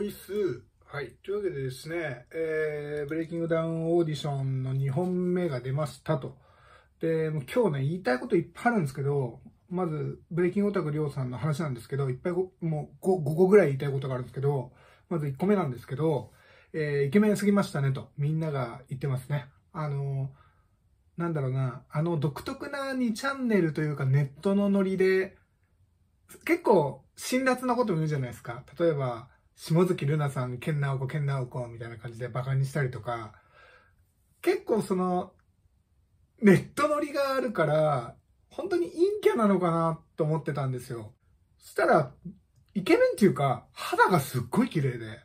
おいす。はい。というわけでですね、えー、ブレイキングダウンオーディションの2本目が出ましたと。で、もう今日ね、言いたいこといっぱいあるんですけど、まず、ブレイキングオタクりょうさんの話なんですけど、いっぱいご、もう 5, 5個ぐらい言いたいことがあるんですけど、まず1個目なんですけど、えー、イケメンすぎましたねと、みんなが言ってますね。あのー、なんだろうな、あの独特な2チャンネルというかネットのノリで、結構辛辣なことも言うじゃないですか。例えば、下月ルナさん、ケンナオコ、ケンナオコ、みたいな感じでバカにしたりとか、結構その、ネット乗りがあるから、本当に陰キャなのかなと思ってたんですよ。そしたら、イケメンっていうか、肌がすっごい綺麗で、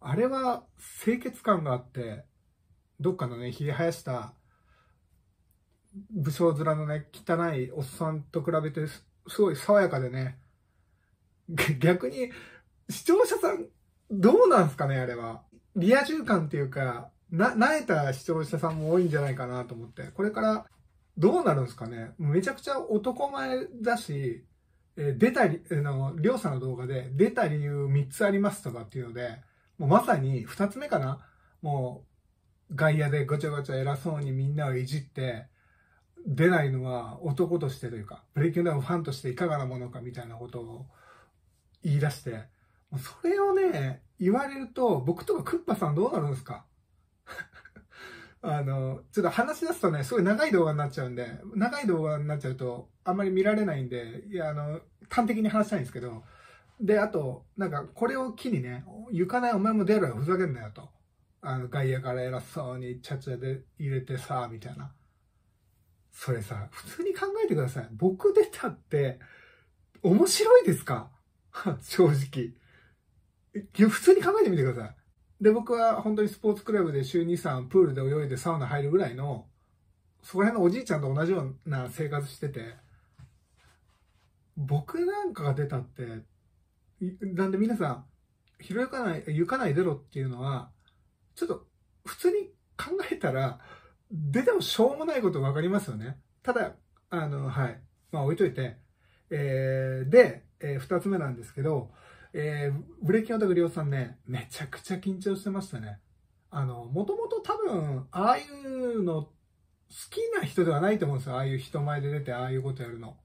あれは清潔感があって、どっかのね、ひげ生やした、武将面のね、汚いおっさんと比べてす、すごい爽やかでね、逆に、視聴者さん、どうなんすかね、あれは。リア充感っていうか、な、慣れた視聴者さんも多いんじゃないかなと思って。これからどうなるんすかねめちゃくちゃ男前だし、えー、出たり、あ、えー、の、りょうさんの動画で出た理由3つありますとかっていうので、もうまさに2つ目かなもう、外野でごちゃごちゃ偉そうにみんなをいじって、出ないのは男としてというか、プレキュアのファンとしていかがなものかみたいなことを言い出して、それをね、言われると、僕とかクッパさんどうなるんですか あの、ちょっと話し出すとね、すごい長い動画になっちゃうんで、長い動画になっちゃうと、あんまり見られないんで、いや、あの、端的に話したいんですけど、で、あと、なんか、これを機にね、行かないお前も出ろよ、ふざけんなよと。あの、外野から偉そうに、ちゃちゃで入れてさ、みたいな。それさ、普通に考えてください。僕出たって、面白いですか 正直。普通に考えてみてください。で、僕は本当にスポーツクラブで週2、3、プールで泳いでサウナ入るぐらいの、そこら辺のおじいちゃんと同じような生活してて、僕なんかが出たって、なんで皆さん、ひろゆかない、ゆかないでろっていうのは、ちょっと普通に考えたら、出てもしょうもないこと分かりますよね。ただ、あの、はい。まあ置いといて。えー、で、えー、二つ目なんですけど、えー、ブレイキングアタクリオさんね、めちゃくちゃ緊張してましたね。あの、もともと多分、ああいうの、好きな人ではないと思うんですよ。ああいう人前で出て、ああいうことやるの。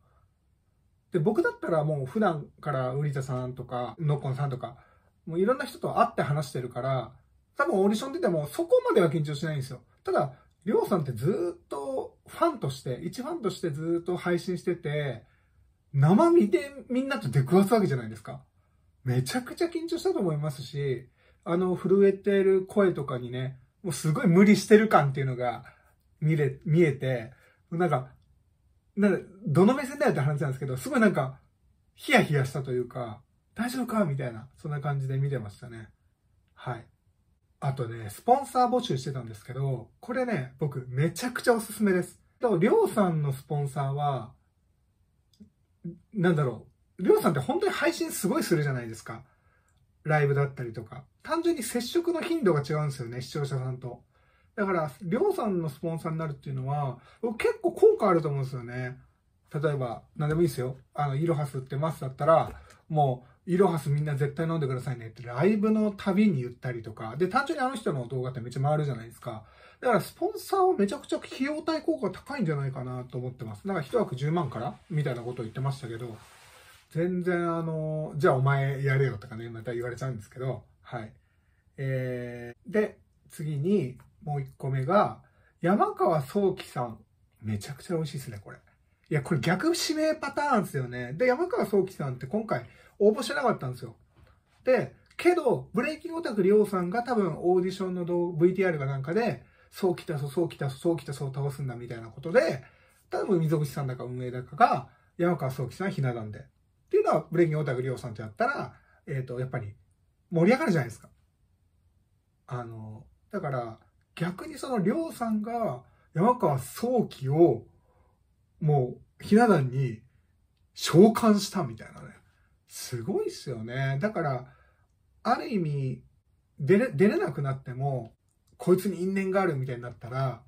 で、僕だったらもう普段からウリタさんとか、ノッコンさんとか、もういろんな人と会って話してるから、多分オーディション出てもそこまでは緊張しないんですよ。ただ、りょうさんってずっとファンとして、一ファンとしてずっと配信してて、生身でみんなと出くわすわけじゃないですか。めちゃくちゃ緊張したと思いますし、あの、震えてる声とかにね、もうすごい無理してる感っていうのが見れ、見えて、なんか、なんか、どの目線だよって話なんですけど、すごいなんか、ヒヤヒヤしたというか、大丈夫かみたいな、そんな感じで見てましたね。はい。あとね、スポンサー募集してたんですけど、これね、僕めちゃくちゃおすすめです。と、りょうさんのスポンサーは、なんだろう、りょうさんって本当に配信すごいするじゃないですか。ライブだったりとか。単純に接触の頻度が違うんですよね、視聴者さんと。だから、りょうさんのスポンサーになるっていうのは、結構効果あると思うんですよね。例えば、何でもいいですよ。あの、イロハス売ってますだったら、もう、イロハスみんな絶対飲んでくださいねってライブの旅に言ったりとか、で、単純にあの人の動画ってめっちゃ回るじゃないですか。だから、スポンサーはめちゃくちゃ費用対効果高いんじゃないかなと思ってます。だから、一枠10万からみたいなことを言ってましたけど、全然あの、じゃあお前やれよとかね、また言われちゃうんですけど、はい。えー、で、次にもう一個目が、山川聡輝さん。めちゃくちゃ美味しいですね、これ。いや、これ逆指名パターンですよね。で、山川聡輝さんって今回応募してなかったんですよ。で、けど、ブレイキングオタクりょうさんが多分オーディションの動 VTR かなんかで、そう来た、そう来た、そう来た、そう倒すんだみたいなことで、多分溝口さんだか運営だかが、山川聡輝さんひな壇でっていうのは、ブレイキンオタクリョウさんとやったら、えっ、ー、と、やっぱり盛り上がるじゃないですか。あの、だから、逆にそのりょさんが山川早期を、もう、ひな壇に召喚したみたいなね。すごいっすよね。だから、ある意味、出れ、出れなくなっても、こいつに因縁があるみたいになったら、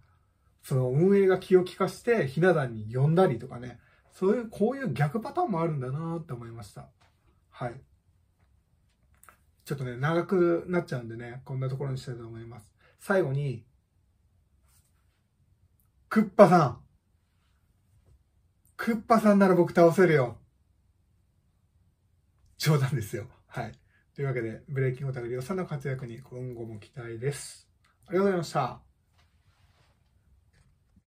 その運営が気を利かして、ひな壇に呼んだりとかね、そういう、こういう逆パターンもあるんだなって思いました。はい。ちょっとね、長くなっちゃうんでね、こんなところにしたいと思います。最後に、クッパさん。クッパさんなら僕倒せるよ。冗談ですよ。はい。というわけで、ブレイキングタクリオさんの活躍に今後も期待です。ありがとうございました。